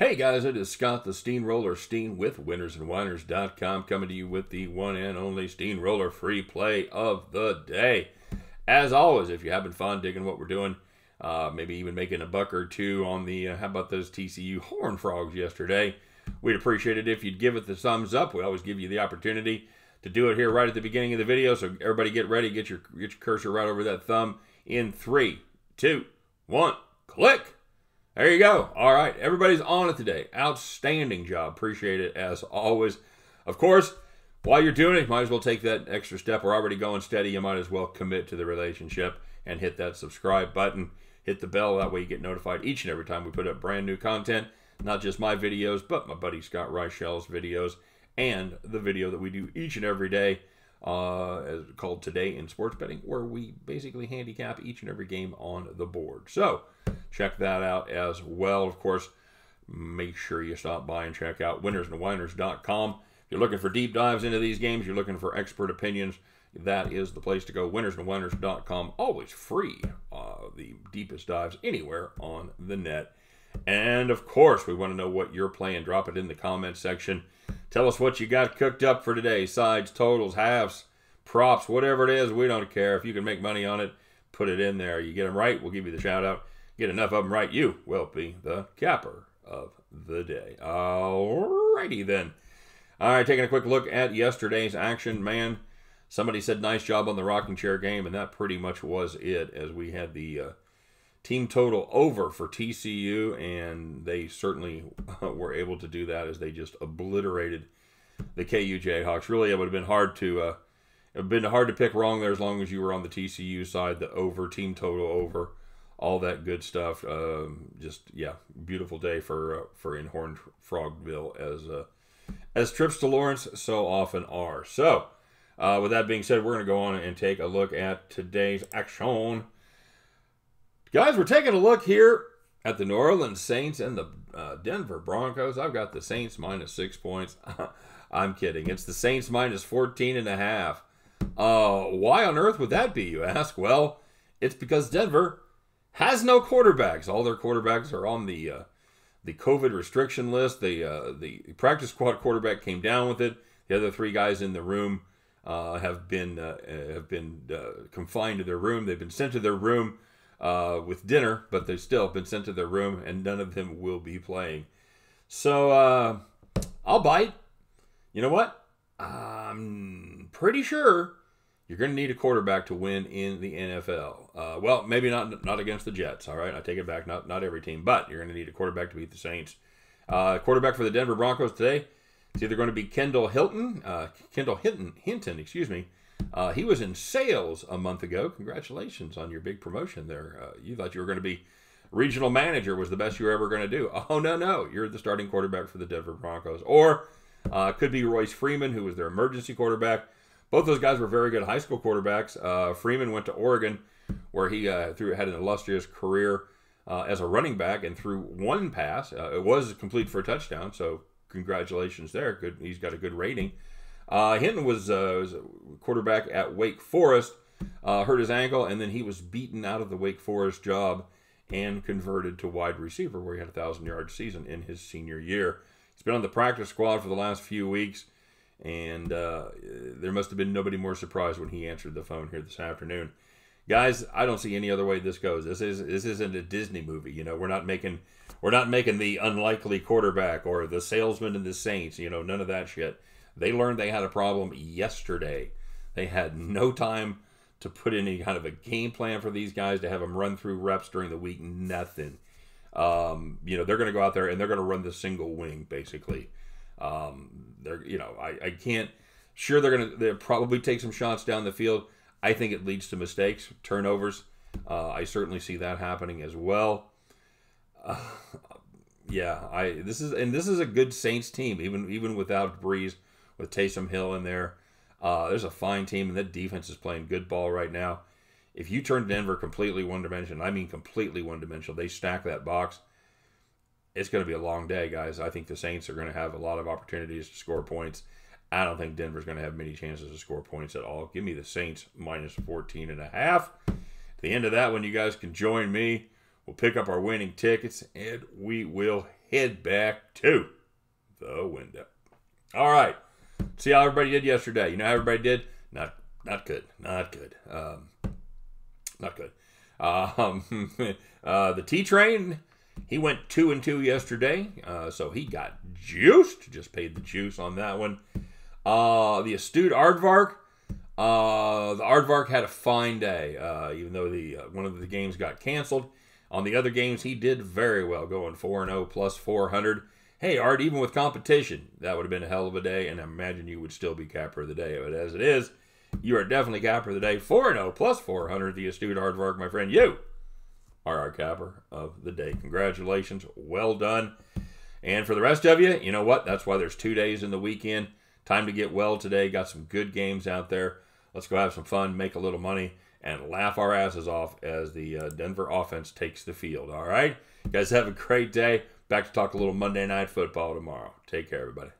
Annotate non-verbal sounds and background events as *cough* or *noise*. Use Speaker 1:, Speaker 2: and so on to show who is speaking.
Speaker 1: Hey guys, it is Scott the Steamroller Steam with winnersandwiners.com coming to you with the one and only Steamroller free play of the day. As always, if you're having fun digging what we're doing, uh, maybe even making a buck or two on the uh, how about those TCU Horn Frogs yesterday, we'd appreciate it if you'd give it the thumbs up. We always give you the opportunity to do it here right at the beginning of the video. So everybody get ready, get your, get your cursor right over that thumb in three, two, one, click. There you go. All right. Everybody's on it today. Outstanding job. Appreciate it as always. Of course, while you're doing it, you might as well take that extra step. We're already going steady. You might as well commit to the relationship and hit that subscribe button. Hit the bell. That way you get notified each and every time we put up brand new content. Not just my videos, but my buddy Scott Reichel's videos and the video that we do each and every day uh, called Today in Sports Betting, where we basically handicap each and every game on the board. So, Check that out as well. Of course, make sure you stop by and check out winnersandwiners.com. If you're looking for deep dives into these games, you're looking for expert opinions, that is the place to go. Winnersandwiners.com, always free. Uh, the deepest dives anywhere on the net. And of course, we want to know what you're playing. Drop it in the comment section. Tell us what you got cooked up for today sides, totals, halves, props, whatever it is. We don't care. If you can make money on it, put it in there. You get them right, we'll give you the shout out. Get enough of them right, you will be the capper of the day. Alrighty then. All right, taking a quick look at yesterday's action, man. Somebody said nice job on the rocking chair game, and that pretty much was it as we had the uh, team total over for TCU, and they certainly uh, were able to do that as they just obliterated the KU Jayhawks. Really, it would have been hard to uh, been hard to pick wrong there as long as you were on the TCU side, the over team total over all that good stuff. Um, just yeah, beautiful day for uh, for in Horned Frogville as uh, as trips to Lawrence so often are. So, uh, with that being said, we're going to go on and take a look at today's action. Guys, we're taking a look here at the New Orleans Saints and the uh, Denver Broncos. I've got the Saints minus six points. *laughs* I'm kidding. It's the Saints minus 14 and a half. Uh, why on earth would that be, you ask? Well, it's because Denver has no quarterbacks. All their quarterbacks are on the uh, the COVID restriction list. The uh, the practice squad quarterback came down with it. The other three guys in the room uh, have been uh, have been uh, confined to their room. They've been sent to their room uh, with dinner, but they've still been sent to their room, and none of them will be playing. So I'll bite. You know what? I'm pretty sure you're going to need a quarterback to win in the NFL. Uh, well, maybe not not against the Jets. All right, I take it back. Not not every team, but you're going to need a quarterback to beat the Saints. Uh, quarterback for the Denver Broncos today. It's either going to be Kendall Hilton, uh, Kendall Hinton, Hinton, excuse me. Uh, he was in sales a month ago. Congratulations on your big promotion there. Uh, you thought you were going to be regional manager was the best you were ever going to do. Oh no, no, you're the starting quarterback for the Denver Broncos, or uh, could be Royce Freeman, who was their emergency quarterback. Both those guys were very good high school quarterbacks. Uh, Freeman went to Oregon, where he uh, threw, had an illustrious career uh, as a running back and threw one pass. Uh, it was complete for a touchdown, so congratulations there. Good, he's got a good rating. Uh, Hinton was, uh, was quarterback at Wake Forest, hurt his ankle, and then he was beaten out of the Wake Forest job and converted to wide receiver, where he had a thousand yard season in his senior year. He's been on the practice squad for the last few weeks. And uh, there must have been nobody more surprised when he answered the phone here this afternoon. Guys, I don't see any other way this goes. This is this isn't a Disney movie. You know, we're not making we're not making the unlikely quarterback or the salesman and the Saints. You know, none of that shit. They learned they had a problem yesterday. They had no time to put any kind of a game plan for these guys to have them run through reps during the week. Nothing. Um, you know, they're going to go out there and they're going to run the single wing basically. Um, they're you know I, I can't. Sure, they're gonna they'll probably take some shots down the field. I think it leads to mistakes, turnovers. Uh, I certainly see that happening as well. Uh, yeah, I this is and this is a good Saints team, even even without Breeze, with Taysom Hill in there. Uh, there's a fine team, and that defense is playing good ball right now. If you turn Denver completely one dimensional, I mean completely one dimensional, they stack that box it's going to be a long day, guys. I think the Saints are going to have a lot of opportunities to score points. I don't think Denver's going to have many chances to score points at all. Give me the Saints minus 14 and a half. At the end of that one, you guys can join me. We'll pick up our winning tickets and we will head back to the window. All right. See how everybody did yesterday. You know how everybody did? Not not good. Not good. Um, not good. Um, *laughs* uh, the T train he went two and two yesterday, uh, so he got juiced. Just paid the juice on that one. Uh, the astute Aardvark. Uh, the Aardvark had a fine day, uh, even though the uh, one of the games got canceled. On the other games, he did very well, going four and zero oh plus four hundred. Hey, Art, even with competition, that would have been a hell of a day, and I imagine you would still be capper of the day. But as it is, you are definitely capper of the day. 4 0 plus 400, the astute Aardvark, my friend. You our Gabber of the day. Congratulations. Well done. And for the rest of you, you know what? That's why there's two days in the weekend. Time to get well today. Got some good games out there. Let's go have some fun, make a little money, and laugh our asses off as the uh, Denver offense takes the field. All right? You guys have a great day. Back to talk a little Monday Night Football tomorrow. Take care, everybody.